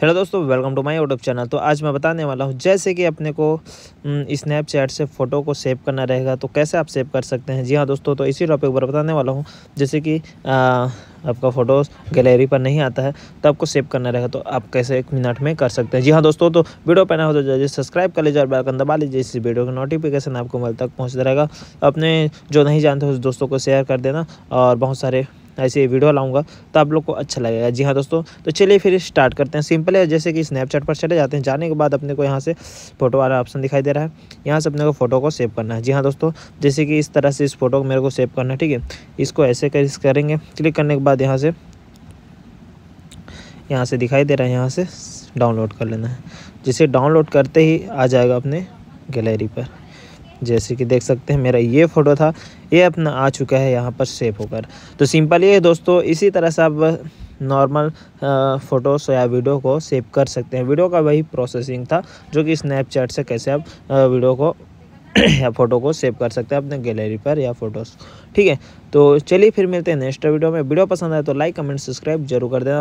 hello दोस्तों welcome to my YouTube channel तो आज मैं बताने वाला हूँ जैसे कि अपने को स्नैपचैट हम्म, से फ़ोटो को सेव करना रहेगा तो कैसे आप सेव कर सकते हैं जी हाँ दोस्तों तो इसी टॉपिक पर बताने वाला हूँ जैसे कि आ, आपका फ़ोटो गैलरी पर नहीं आता है तो आपको सेव करना रहेगा तो आप कैसे एक मिनट में कर सकते हैं जी हाँ दोस्तों तो वीडियो पर ना हो तो जाइए सब्सक्राइब कर लीजिए और बैलकन दबा लीजिए इस वीडियो का नोटिफिकेशन आपको मेल तक पहुँचता रहेगा अपने जो नहीं जानते उस दोस्तों को शेयर कर देना और बहुत सारे ऐसे वीडियो लाऊंगा तो आप लोग को अच्छा लगेगा जी हाँ दोस्तों तो चलिए फिर स्टार्ट करते हैं सिंपल है जैसे कि स्नैपचैट पर चले जाते हैं जाने के बाद अपने को यहाँ से फोटो वाला ऑप्शन दिखाई दे रहा है यहाँ से अपने को फ़ोटो को सेव करना है जी हाँ दोस्तों जैसे कि इस तरह से इस फोटो को मेरे को सेव करना है ठीक है इसको ऐसे करेंगे क्लिक करने के बाद यहाँ से यहाँ से दिखाई दे रहा है यहाँ से डाउनलोड कर लेना है जिसे डाउनलोड करते ही आ जाएगा अपने गैलरी पर जैसे कि देख सकते हैं मेरा ये फ़ोटो था ये अपना आ चुका है यहाँ पर सेव होकर तो सिंपल ये है दोस्तों इसी तरह से आप नॉर्मल फ़ोटोस या वीडियो को सेव कर सकते हैं वीडियो का वही प्रोसेसिंग था जो कि स्नैपचैट से कैसे आप वीडियो को या फ़ोटो को सेव कर सकते हैं अपने गैलरी पर या फ़ोटोज़ ठीक है तो चलिए फिर मिलते हैं नेक्स्ट वीडियो में वीडियो पसंद आए तो लाइक कमेंट सब्सक्राइब जरूर कर देना